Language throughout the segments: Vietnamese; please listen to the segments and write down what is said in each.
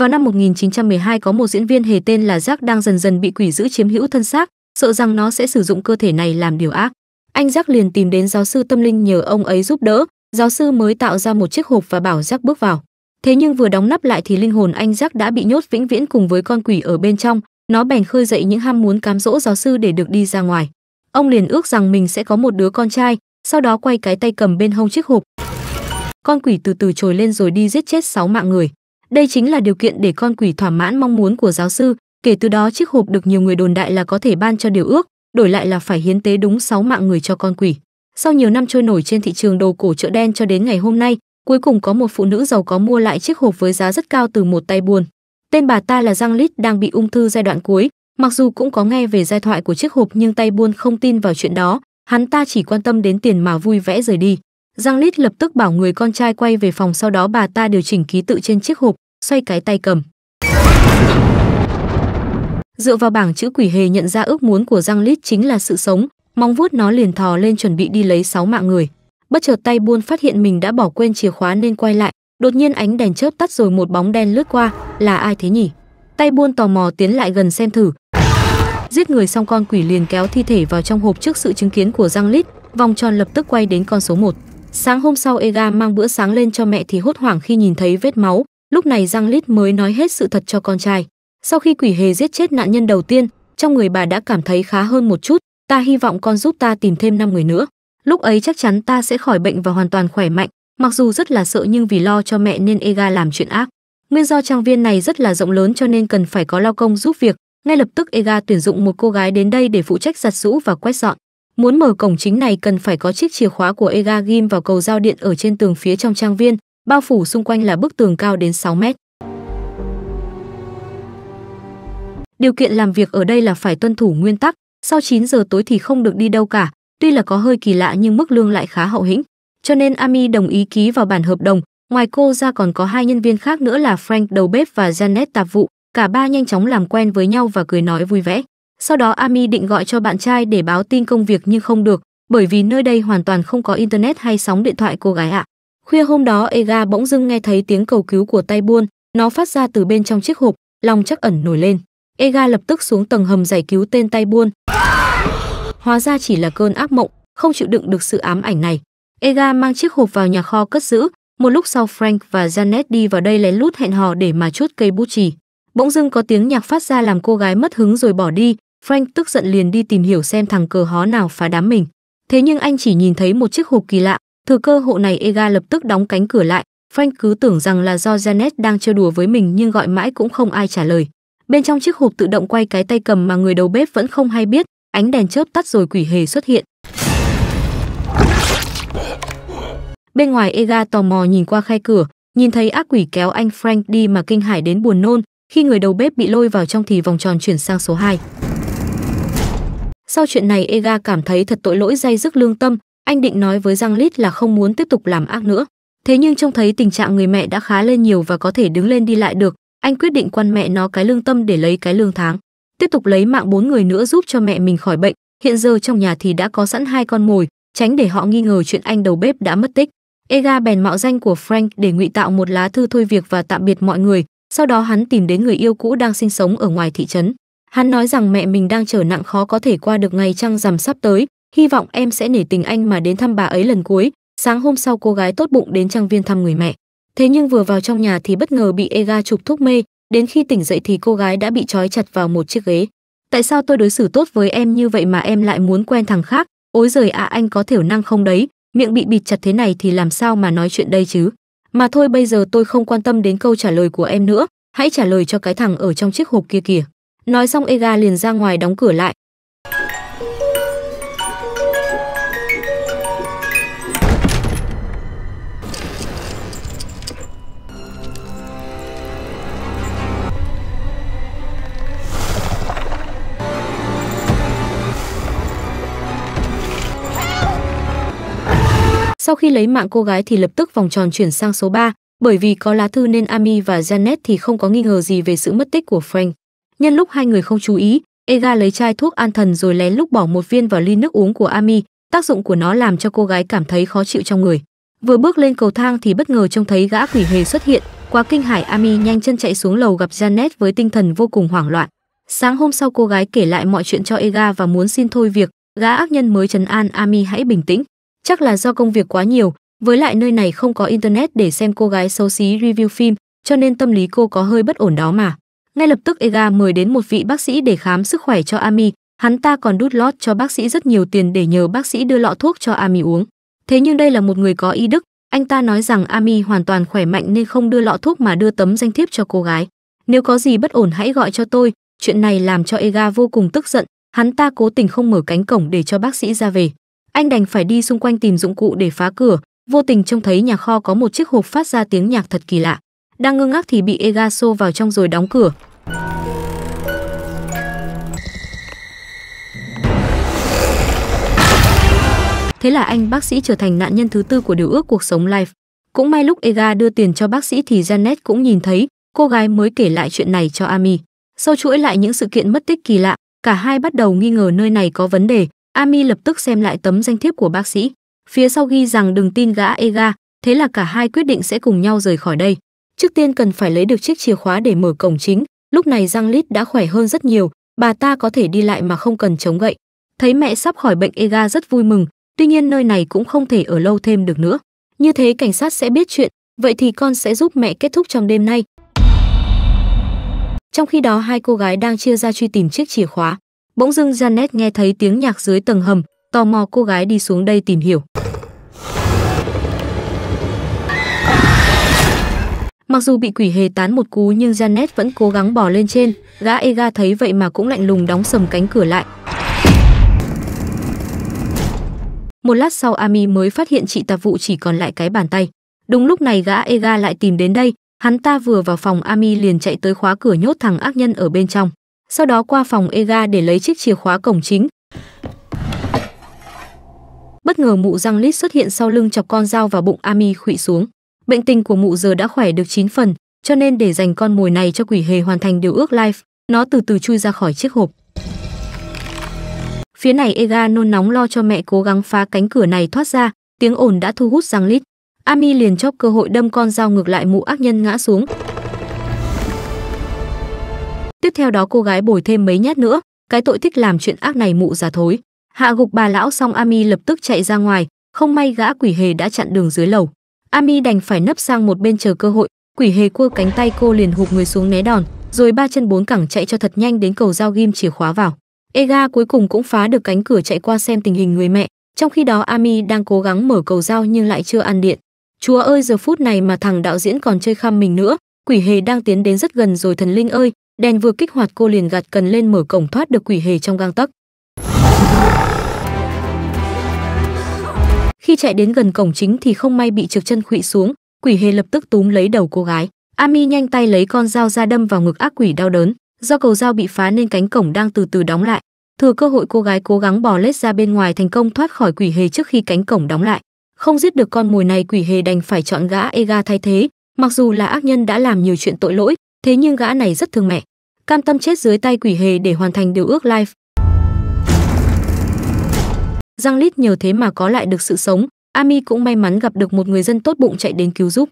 Vào năm 1912 có một diễn viên hề tên là Jack đang dần dần bị quỷ dữ chiếm hữu thân xác, sợ rằng nó sẽ sử dụng cơ thể này làm điều ác. Anh Jack liền tìm đến giáo sư tâm linh nhờ ông ấy giúp đỡ, giáo sư mới tạo ra một chiếc hộp và bảo Jack bước vào. Thế nhưng vừa đóng nắp lại thì linh hồn anh Jack đã bị nhốt vĩnh viễn cùng với con quỷ ở bên trong, nó bèn khơi dậy những ham muốn cám dỗ giáo sư để được đi ra ngoài. Ông liền ước rằng mình sẽ có một đứa con trai, sau đó quay cái tay cầm bên hông chiếc hộp. Con quỷ từ từ trồi lên rồi đi giết chết sáu mạng người. Đây chính là điều kiện để con quỷ thỏa mãn mong muốn của giáo sư, kể từ đó chiếc hộp được nhiều người đồn đại là có thể ban cho điều ước, đổi lại là phải hiến tế đúng 6 mạng người cho con quỷ. Sau nhiều năm trôi nổi trên thị trường đồ cổ chợ đen cho đến ngày hôm nay, cuối cùng có một phụ nữ giàu có mua lại chiếc hộp với giá rất cao từ một tay buôn. Tên bà ta là Giang Lít đang bị ung thư giai đoạn cuối, mặc dù cũng có nghe về giai thoại của chiếc hộp nhưng tay buôn không tin vào chuyện đó, hắn ta chỉ quan tâm đến tiền mà vui vẻ rời đi. Giang Lít lập tức bảo người con trai quay về phòng sau đó bà ta điều chỉnh ký tự trên chiếc hộp, xoay cái tay cầm. Dựa vào bảng chữ quỷ hề nhận ra ước muốn của Giang Lít chính là sự sống, mong vuốt nó liền thò lên chuẩn bị đi lấy sáu mạng người. Bất chợt tay buôn phát hiện mình đã bỏ quên chìa khóa nên quay lại, đột nhiên ánh đèn chớp tắt rồi một bóng đen lướt qua, là ai thế nhỉ? Tay buôn tò mò tiến lại gần xem thử. Giết người xong con quỷ liền kéo thi thể vào trong hộp trước sự chứng kiến của Giang Lít, vòng tròn lập tức quay đến con số 1. Sáng hôm sau Ega mang bữa sáng lên cho mẹ thì hốt hoảng khi nhìn thấy vết máu, lúc này Giang Lít mới nói hết sự thật cho con trai. Sau khi quỷ hề giết chết nạn nhân đầu tiên, trong người bà đã cảm thấy khá hơn một chút, ta hy vọng con giúp ta tìm thêm 5 người nữa. Lúc ấy chắc chắn ta sẽ khỏi bệnh và hoàn toàn khỏe mạnh, mặc dù rất là sợ nhưng vì lo cho mẹ nên Ega làm chuyện ác. Nguyên do trang viên này rất là rộng lớn cho nên cần phải có lao công giúp việc, ngay lập tức Ega tuyển dụng một cô gái đến đây để phụ trách giặt rũ và quét dọn. Muốn mở cổng chính này cần phải có chiếc chìa khóa của Ega ghim vào cầu giao điện ở trên tường phía trong trang viên, bao phủ xung quanh là bức tường cao đến 6 mét. Điều kiện làm việc ở đây là phải tuân thủ nguyên tắc, sau 9 giờ tối thì không được đi đâu cả, tuy là có hơi kỳ lạ nhưng mức lương lại khá hậu hĩnh. Cho nên Ami đồng ý ký vào bản hợp đồng, ngoài cô ra còn có hai nhân viên khác nữa là Frank đầu bếp và Janet tạp vụ, cả ba nhanh chóng làm quen với nhau và cười nói vui vẻ. Sau đó Ami định gọi cho bạn trai để báo tin công việc nhưng không được, bởi vì nơi đây hoàn toàn không có internet hay sóng điện thoại cô gái ạ. Khuya hôm đó Ega bỗng dưng nghe thấy tiếng cầu cứu của tay buôn, nó phát ra từ bên trong chiếc hộp, lòng chắc ẩn nổi lên. Ega lập tức xuống tầng hầm giải cứu tên tay buôn. Hóa ra chỉ là cơn ác mộng, không chịu đựng được sự ám ảnh này. Ega mang chiếc hộp vào nhà kho cất giữ, một lúc sau Frank và Janet đi vào đây lén lút hẹn hò để mà chút cây bút chì. Bỗng dưng có tiếng nhạc phát ra làm cô gái mất hứng rồi bỏ đi, Frank tức giận liền đi tìm hiểu xem thằng cờ hó nào phá đám mình. Thế nhưng anh chỉ nhìn thấy một chiếc hộp kỳ lạ, thừa cơ hội này Ega lập tức đóng cánh cửa lại. Frank cứ tưởng rằng là do Janet đang chơi đùa với mình nhưng gọi mãi cũng không ai trả lời. Bên trong chiếc hộp tự động quay cái tay cầm mà người đầu bếp vẫn không hay biết, ánh đèn chớp tắt rồi quỷ hề xuất hiện. Bên ngoài Ega tò mò nhìn qua khe cửa, nhìn thấy ác quỷ kéo anh Frank đi mà kinh hải đến buồn nôn, khi người đầu bếp bị lôi vào trong thì vòng tròn chuyển sang số 2. Sau chuyện này Ega cảm thấy thật tội lỗi dây dứt lương tâm, anh định nói với Giang Lít là không muốn tiếp tục làm ác nữa. Thế nhưng trông thấy tình trạng người mẹ đã khá lên nhiều và có thể đứng lên đi lại được, anh quyết định quan mẹ nó cái lương tâm để lấy cái lương tháng, tiếp tục lấy mạng bốn người nữa giúp cho mẹ mình khỏi bệnh. Hiện giờ trong nhà thì đã có sẵn hai con mồi, tránh để họ nghi ngờ chuyện anh đầu bếp đã mất tích. Ega bèn mạo danh của Frank để ngụy tạo một lá thư thôi việc và tạm biệt mọi người, sau đó hắn tìm đến người yêu cũ đang sinh sống ở ngoài thị trấn. Hắn nói rằng mẹ mình đang trở nặng khó có thể qua được ngày trăng rằm sắp tới, hy vọng em sẽ nể tình anh mà đến thăm bà ấy lần cuối. Sáng hôm sau cô gái tốt bụng đến trang viên thăm người mẹ. Thế nhưng vừa vào trong nhà thì bất ngờ bị Ega chụp thuốc mê, đến khi tỉnh dậy thì cô gái đã bị trói chặt vào một chiếc ghế. Tại sao tôi đối xử tốt với em như vậy mà em lại muốn quen thằng khác? Ôi giời ạ, à, anh có thiểu năng không đấy? Miệng bị bịt chặt thế này thì làm sao mà nói chuyện đây chứ? Mà thôi bây giờ tôi không quan tâm đến câu trả lời của em nữa, hãy trả lời cho cái thằng ở trong chiếc hộp kia kìa. Nói xong Ega liền ra ngoài đóng cửa lại. Sau khi lấy mạng cô gái thì lập tức vòng tròn chuyển sang số 3, bởi vì có lá thư nên Ami và Janet thì không có nghi ngờ gì về sự mất tích của Frank. Nhân lúc hai người không chú ý, Ega lấy chai thuốc an thần rồi lén lúc bỏ một viên vào ly nước uống của Ami, tác dụng của nó làm cho cô gái cảm thấy khó chịu trong người. Vừa bước lên cầu thang thì bất ngờ trông thấy gã quỷ hề xuất hiện, quá kinh hải, Ami nhanh chân chạy xuống lầu gặp Janet với tinh thần vô cùng hoảng loạn. Sáng hôm sau cô gái kể lại mọi chuyện cho Ega và muốn xin thôi việc, gã ác nhân mới trấn an Ami hãy bình tĩnh. Chắc là do công việc quá nhiều, với lại nơi này không có internet để xem cô gái xấu xí review phim, cho nên tâm lý cô có hơi bất ổn đó mà. Ngay lập tức Ega mời đến một vị bác sĩ để khám sức khỏe cho Ami, hắn ta còn đút lót cho bác sĩ rất nhiều tiền để nhờ bác sĩ đưa lọ thuốc cho Ami uống. Thế nhưng đây là một người có y đức, anh ta nói rằng Ami hoàn toàn khỏe mạnh nên không đưa lọ thuốc mà đưa tấm danh thiếp cho cô gái. Nếu có gì bất ổn hãy gọi cho tôi, chuyện này làm cho Ega vô cùng tức giận, hắn ta cố tình không mở cánh cổng để cho bác sĩ ra về. Anh đành phải đi xung quanh tìm dụng cụ để phá cửa, vô tình trông thấy nhà kho có một chiếc hộp phát ra tiếng nhạc thật kỳ lạ đang ngưng ngác thì bị Ega xô vào trong rồi đóng cửa. Thế là anh bác sĩ trở thành nạn nhân thứ tư của điều ước cuộc sống life. Cũng may lúc Ega đưa tiền cho bác sĩ thì Janet cũng nhìn thấy, cô gái mới kể lại chuyện này cho Ami. Sau chuỗi lại những sự kiện mất tích kỳ lạ, cả hai bắt đầu nghi ngờ nơi này có vấn đề. Ami lập tức xem lại tấm danh thiếp của bác sĩ. Phía sau ghi rằng đừng tin gã Ega, thế là cả hai quyết định sẽ cùng nhau rời khỏi đây trước tiên cần phải lấy được chiếc chìa khóa để mở cổng chính lúc này giang lít đã khỏe hơn rất nhiều bà ta có thể đi lại mà không cần chống gậy thấy mẹ sắp khỏi bệnh ega rất vui mừng tuy nhiên nơi này cũng không thể ở lâu thêm được nữa như thế cảnh sát sẽ biết chuyện vậy thì con sẽ giúp mẹ kết thúc trong đêm nay trong khi đó hai cô gái đang chia ra truy tìm chiếc chìa khóa bỗng dưng janet nghe thấy tiếng nhạc dưới tầng hầm tò mò cô gái đi xuống đây tìm hiểu Mặc dù bị quỷ hề tán một cú nhưng Janet vẫn cố gắng bỏ lên trên, gã Ega thấy vậy mà cũng lạnh lùng đóng sầm cánh cửa lại. Một lát sau Ami mới phát hiện chị ta vụ chỉ còn lại cái bàn tay. Đúng lúc này gã Ega lại tìm đến đây, hắn ta vừa vào phòng Ami liền chạy tới khóa cửa nhốt thằng ác nhân ở bên trong. Sau đó qua phòng Ega để lấy chiếc chìa khóa cổng chính. Bất ngờ mụ răng lít xuất hiện sau lưng chọc con dao vào bụng Ami khụy xuống. Bệnh tình của mụ giờ đã khỏe được 9 phần, cho nên để dành con mồi này cho quỷ hề hoàn thành điều ước life, nó từ từ chui ra khỏi chiếc hộp. Phía này Ega nôn nóng lo cho mẹ cố gắng phá cánh cửa này thoát ra, tiếng ồn đã thu hút răng lít. Ami liền chóp cơ hội đâm con dao ngược lại mụ ác nhân ngã xuống. Tiếp theo đó cô gái bồi thêm mấy nhát nữa, cái tội thích làm chuyện ác này mụ già thối. Hạ gục bà lão xong Ami lập tức chạy ra ngoài, không may gã quỷ hề đã chặn đường dưới lầu. Ami đành phải nấp sang một bên chờ cơ hội, quỷ hề cua cánh tay cô liền hụt người xuống né đòn, rồi ba chân bốn cẳng chạy cho thật nhanh đến cầu giao ghim chìa khóa vào. Ega cuối cùng cũng phá được cánh cửa chạy qua xem tình hình người mẹ, trong khi đó Ami đang cố gắng mở cầu giao nhưng lại chưa ăn điện. Chúa ơi giờ phút này mà thằng đạo diễn còn chơi khăm mình nữa, quỷ hề đang tiến đến rất gần rồi thần linh ơi, đèn vừa kích hoạt cô liền gạt cần lên mở cổng thoát được quỷ hề trong gang tấc. Khi chạy đến gần cổng chính thì không may bị trực chân khuỵu xuống, quỷ hề lập tức túm lấy đầu cô gái. Ami nhanh tay lấy con dao ra đâm vào ngực ác quỷ đau đớn, do cầu dao bị phá nên cánh cổng đang từ từ đóng lại. Thừa cơ hội cô gái cố gắng bò lết ra bên ngoài thành công thoát khỏi quỷ hề trước khi cánh cổng đóng lại. Không giết được con mồi này quỷ hề đành phải chọn gã Ega thay thế, mặc dù là ác nhân đã làm nhiều chuyện tội lỗi, thế nhưng gã này rất thương mẹ. Cam tâm chết dưới tay quỷ hề để hoàn thành điều ước life, Giang Lít nhờ thế mà có lại được sự sống, Ami cũng may mắn gặp được một người dân tốt bụng chạy đến cứu giúp.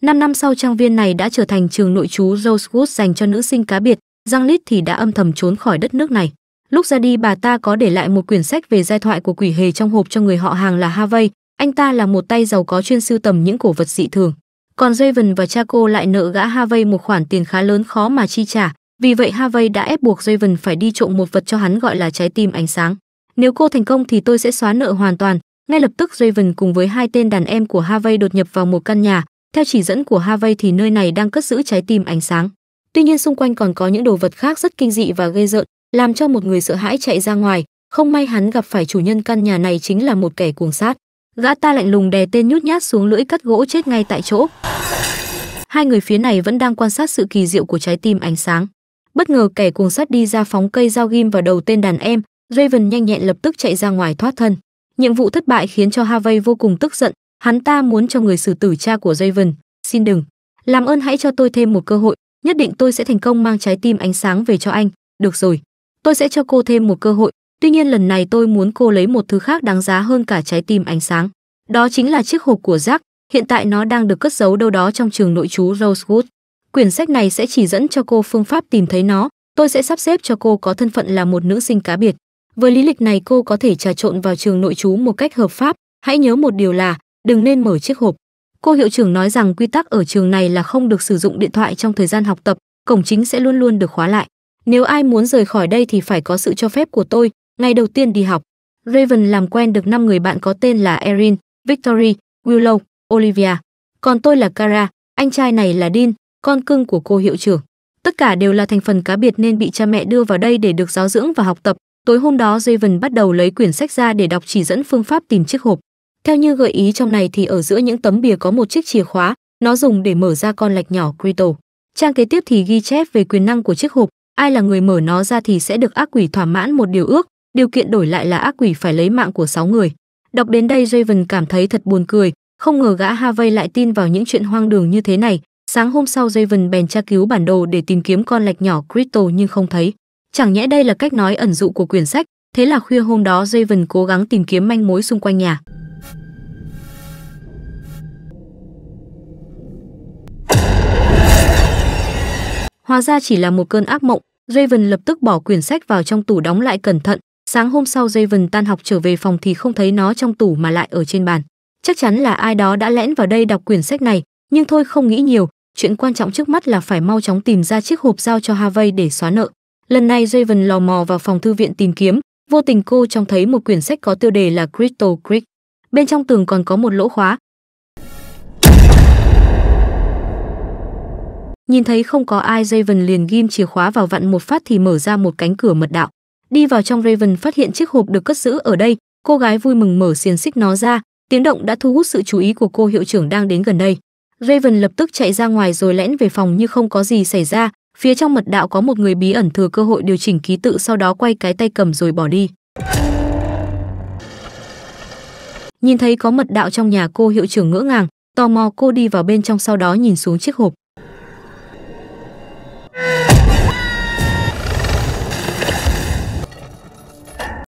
5 năm sau trang viên này đã trở thành trường nội trú Rosewood dành cho nữ sinh cá biệt, Giang Lít thì đã âm thầm trốn khỏi đất nước này. Lúc ra đi bà ta có để lại một quyển sách về giai thoại của quỷ hề trong hộp cho người họ hàng là Harvey, anh ta là một tay giàu có chuyên sưu tầm những cổ vật dị thường. Còn Raven và cha cô lại nợ gã Harvey một khoản tiền khá lớn khó mà chi trả, vì vậy Harvey đã ép buộc Raven phải đi trộm một vật cho hắn gọi là trái tim ánh sáng. Nếu cô thành công thì tôi sẽ xóa nợ hoàn toàn. Ngay lập tức Raven cùng với hai tên đàn em của Harvey đột nhập vào một căn nhà. Theo chỉ dẫn của Harvey thì nơi này đang cất giữ trái tim ánh sáng. Tuy nhiên xung quanh còn có những đồ vật khác rất kinh dị và ghê rợn, làm cho một người sợ hãi chạy ra ngoài. Không may hắn gặp phải chủ nhân căn nhà này chính là một kẻ cuồng sát. Gã ta lạnh lùng đè tên nhút nhát xuống lưỡi cắt gỗ chết ngay tại chỗ. Hai người phía này vẫn đang quan sát sự kỳ diệu của trái tim ánh sáng. Bất ngờ kẻ cuồng sát đi ra phóng cây dao ghim vào đầu tên đàn em, Raven nhanh nhẹn lập tức chạy ra ngoài thoát thân. Nhiệm vụ thất bại khiến cho Harvey vô cùng tức giận, hắn ta muốn cho người xử tử cha của Raven, xin đừng. Làm ơn hãy cho tôi thêm một cơ hội, nhất định tôi sẽ thành công mang trái tim ánh sáng về cho anh, được rồi. Tôi sẽ cho cô thêm một cơ hội, tuy nhiên lần này tôi muốn cô lấy một thứ khác đáng giá hơn cả trái tim ánh sáng. Đó chính là chiếc hộp của Jack, hiện tại nó đang được cất giấu đâu đó trong trường nội trú Rosewood. Quyển sách này sẽ chỉ dẫn cho cô phương pháp tìm thấy nó, tôi sẽ sắp xếp cho cô có thân phận là một nữ sinh cá biệt. Với lý lịch này cô có thể trà trộn vào trường nội trú một cách hợp pháp, hãy nhớ một điều là đừng nên mở chiếc hộp. Cô hiệu trưởng nói rằng quy tắc ở trường này là không được sử dụng điện thoại trong thời gian học tập, cổng chính sẽ luôn luôn được khóa lại. Nếu ai muốn rời khỏi đây thì phải có sự cho phép của tôi, ngày đầu tiên đi học. Raven làm quen được 5 người bạn có tên là Erin, Victory, Willow, Olivia. Còn tôi là Cara, anh trai này là Dean, con cưng của cô hiệu trưởng. Tất cả đều là thành phần cá biệt nên bị cha mẹ đưa vào đây để được giáo dưỡng và học tập, Tối hôm đó Raven bắt đầu lấy quyển sách ra để đọc chỉ dẫn phương pháp tìm chiếc hộp. Theo như gợi ý trong này thì ở giữa những tấm bìa có một chiếc chìa khóa, nó dùng để mở ra con lạch nhỏ Crystal. Trang kế tiếp thì ghi chép về quyền năng của chiếc hộp, ai là người mở nó ra thì sẽ được ác quỷ thỏa mãn một điều ước, điều kiện đổi lại là ác quỷ phải lấy mạng của 6 người. Đọc đến đây Raven cảm thấy thật buồn cười, không ngờ gã Harvey lại tin vào những chuyện hoang đường như thế này. Sáng hôm sau Raven bèn tra cứu bản đồ để tìm kiếm con lạch nhỏ Crystal nhưng không thấy. Chẳng nhẽ đây là cách nói ẩn dụ của quyển sách, thế là khuya hôm đó Raven cố gắng tìm kiếm manh mối xung quanh nhà. Hóa ra chỉ là một cơn ác mộng, Raven lập tức bỏ quyển sách vào trong tủ đóng lại cẩn thận. Sáng hôm sau Raven tan học trở về phòng thì không thấy nó trong tủ mà lại ở trên bàn. Chắc chắn là ai đó đã lén vào đây đọc quyển sách này, nhưng thôi không nghĩ nhiều, chuyện quan trọng trước mắt là phải mau chóng tìm ra chiếc hộp giao cho Harvey để xóa nợ. Lần này Raven lò mò vào phòng thư viện tìm kiếm, vô tình cô trông thấy một quyển sách có tiêu đề là Crystal Creek. Bên trong tường còn có một lỗ khóa. Nhìn thấy không có ai Raven liền ghim chìa khóa vào vặn một phát thì mở ra một cánh cửa mật đạo. Đi vào trong Raven phát hiện chiếc hộp được cất giữ ở đây, cô gái vui mừng mở xiên xích nó ra, tiếng động đã thu hút sự chú ý của cô hiệu trưởng đang đến gần đây. Raven lập tức chạy ra ngoài rồi lẽn về phòng như không có gì xảy ra, Phía trong mật đạo có một người bí ẩn thừa cơ hội điều chỉnh ký tự sau đó quay cái tay cầm rồi bỏ đi. Nhìn thấy có mật đạo trong nhà cô hiệu trưởng ngỡ ngàng, tò mò cô đi vào bên trong sau đó nhìn xuống chiếc hộp.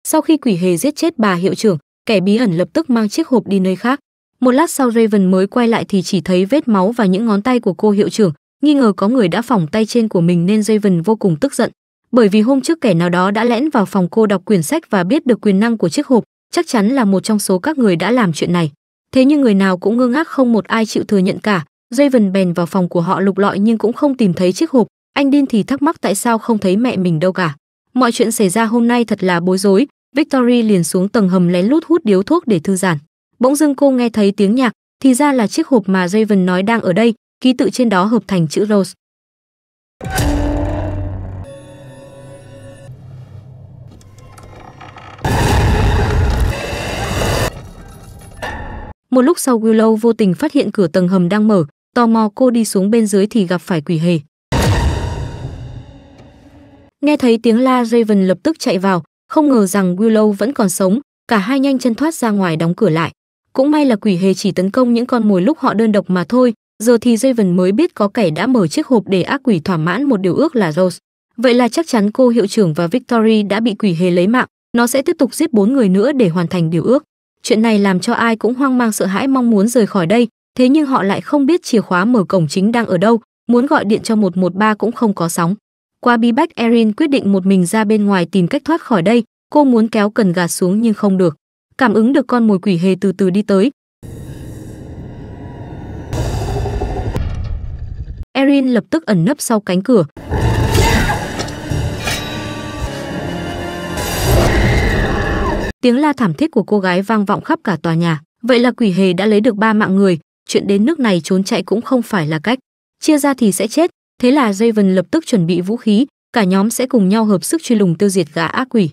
Sau khi quỷ hề giết chết bà hiệu trưởng, kẻ bí ẩn lập tức mang chiếc hộp đi nơi khác. Một lát sau Raven mới quay lại thì chỉ thấy vết máu và những ngón tay của cô hiệu trưởng, nghi ngờ có người đã phỏng tay trên của mình nên Raven vô cùng tức giận, bởi vì hôm trước kẻ nào đó đã lén vào phòng cô đọc quyển sách và biết được quyền năng của chiếc hộp, chắc chắn là một trong số các người đã làm chuyện này. Thế nhưng người nào cũng ngơ ngác không một ai chịu thừa nhận cả, Raven bèn vào phòng của họ lục lọi nhưng cũng không tìm thấy chiếc hộp, anh Đin thì thắc mắc tại sao không thấy mẹ mình đâu cả. Mọi chuyện xảy ra hôm nay thật là bối rối, Victory liền xuống tầng hầm lén lút hút điếu thuốc để thư giãn. Bỗng dưng cô nghe thấy tiếng nhạc, thì ra là chiếc hộp mà Raven nói đang ở đây, ký tự trên đó hợp thành chữ Rose. Một lúc sau Willow vô tình phát hiện cửa tầng hầm đang mở, tò mò cô đi xuống bên dưới thì gặp phải quỷ hề. Nghe thấy tiếng la Raven lập tức chạy vào, không ngờ rằng Willow vẫn còn sống, cả hai nhanh chân thoát ra ngoài đóng cửa lại. Cũng may là quỷ hề chỉ tấn công những con mồi lúc họ đơn độc mà thôi, Giờ thì Raven mới biết có kẻ đã mở chiếc hộp để ác quỷ thỏa mãn một điều ước là Rose. Vậy là chắc chắn cô hiệu trưởng và Victory đã bị quỷ hề lấy mạng, nó sẽ tiếp tục giết bốn người nữa để hoàn thành điều ước. Chuyện này làm cho ai cũng hoang mang sợ hãi mong muốn rời khỏi đây, thế nhưng họ lại không biết chìa khóa mở cổng chính đang ở đâu, muốn gọi điện cho 113 cũng không có sóng. Qua bí bách Erin quyết định một mình ra bên ngoài tìm cách thoát khỏi đây, cô muốn kéo cần gạt xuống nhưng không được. Cảm ứng được con mồi quỷ hề từ từ đi tới, Erin lập tức ẩn nấp sau cánh cửa. Tiếng la thảm thiết của cô gái vang vọng khắp cả tòa nhà. Vậy là quỷ hề đã lấy được ba mạng người, chuyện đến nước này trốn chạy cũng không phải là cách. Chia ra thì sẽ chết, thế là Raven lập tức chuẩn bị vũ khí, cả nhóm sẽ cùng nhau hợp sức truy lùng tiêu diệt gã ác quỷ.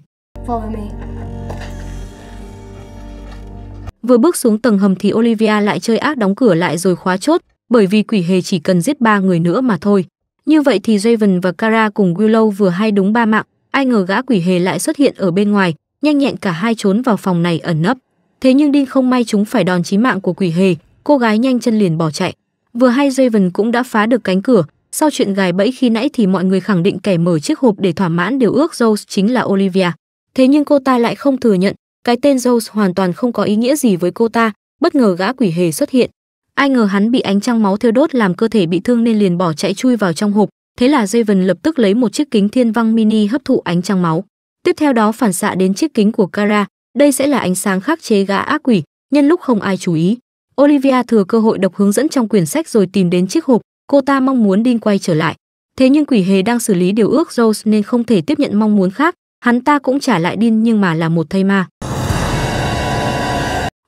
Vừa bước xuống tầng hầm thì Olivia lại chơi ác đóng cửa lại rồi khóa chốt, bởi vì quỷ hề chỉ cần giết ba người nữa mà thôi. Như vậy thì Raven và Kara cùng Willow vừa hay đúng ba mạng, ai ngờ gã quỷ hề lại xuất hiện ở bên ngoài, nhanh nhẹn cả hai trốn vào phòng này ẩn nấp. Thế nhưng Đinh không may chúng phải đòn chí mạng của quỷ hề, cô gái nhanh chân liền bỏ chạy. Vừa hay Raven cũng đã phá được cánh cửa, sau chuyện gài bẫy khi nãy thì mọi người khẳng định kẻ mở chiếc hộp để thỏa mãn điều ước Rose chính là Olivia. Thế nhưng cô ta lại không thừa nhận, cái tên Rose hoàn toàn không có ý nghĩa gì với cô ta, bất ngờ gã quỷ hề xuất hiện, ai ngờ hắn bị ánh trăng máu thiêu đốt làm cơ thể bị thương nên liền bỏ chạy chui vào trong hộp thế là Javen lập tức lấy một chiếc kính thiên văng mini hấp thụ ánh trăng máu tiếp theo đó phản xạ đến chiếc kính của Kara đây sẽ là ánh sáng khắc chế gã ác quỷ nhân lúc không ai chú ý Olivia thừa cơ hội đọc hướng dẫn trong quyển sách rồi tìm đến chiếc hộp cô ta mong muốn đi quay trở lại thế nhưng quỷ hề đang xử lý điều ước Rose nên không thể tiếp nhận mong muốn khác hắn ta cũng trả lại đi nhưng mà là một thây ma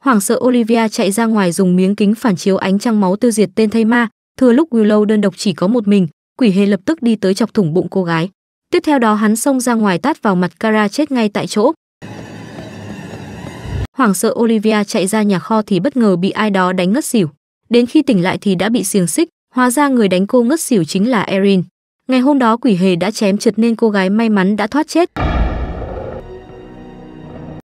Hoảng sợ Olivia chạy ra ngoài dùng miếng kính phản chiếu ánh trăng máu tiêu diệt tên thây ma, thừa lúc Willow đơn độc chỉ có một mình, quỷ hề lập tức đi tới chọc thủng bụng cô gái. Tiếp theo đó hắn xông ra ngoài tát vào mặt Kara chết ngay tại chỗ. Hoảng sợ Olivia chạy ra nhà kho thì bất ngờ bị ai đó đánh ngất xỉu. Đến khi tỉnh lại thì đã bị xiềng xích, hóa ra người đánh cô ngất xỉu chính là Erin. Ngày hôm đó quỷ hề đã chém trượt nên cô gái may mắn đã thoát chết.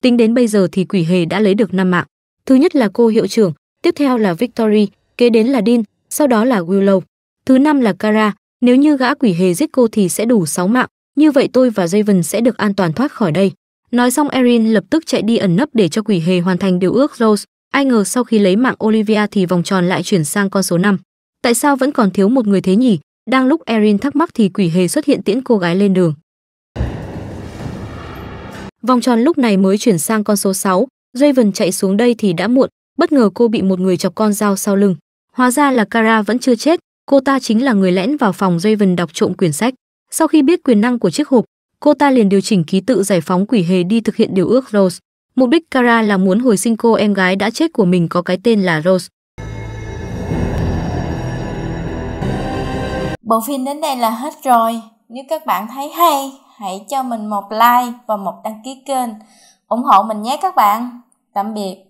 Tính đến bây giờ thì quỷ hề đã lấy được năm mạng. Thứ nhất là cô hiệu trưởng, tiếp theo là Victory, kế đến là Dean, sau đó là Willow. Thứ năm là Kara, nếu như gã quỷ hề giết cô thì sẽ đủ 6 mạng, như vậy tôi và Javen sẽ được an toàn thoát khỏi đây. Nói xong Erin lập tức chạy đi ẩn nấp để cho quỷ hề hoàn thành điều ước Rose. Ai ngờ sau khi lấy mạng Olivia thì vòng tròn lại chuyển sang con số 5. Tại sao vẫn còn thiếu một người thế nhỉ? Đang lúc Erin thắc mắc thì quỷ hề xuất hiện tiễn cô gái lên đường. Vòng tròn lúc này mới chuyển sang con số 6, Raven chạy xuống đây thì đã muộn, bất ngờ cô bị một người chọc con dao sau lưng. Hóa ra là Kara vẫn chưa chết, cô ta chính là người lẻn vào phòng Raven đọc trộm quyển sách. Sau khi biết quyền năng của chiếc hộp, cô ta liền điều chỉnh ký tự giải phóng quỷ hề đi thực hiện điều ước Rose. Mục đích Kara là muốn hồi sinh cô em gái đã chết của mình có cái tên là Rose. Bộ phim đến đây là hết rồi. Nếu các bạn thấy hay, hãy cho mình một like và một đăng ký kênh ủng hộ mình nhé các bạn tạm biệt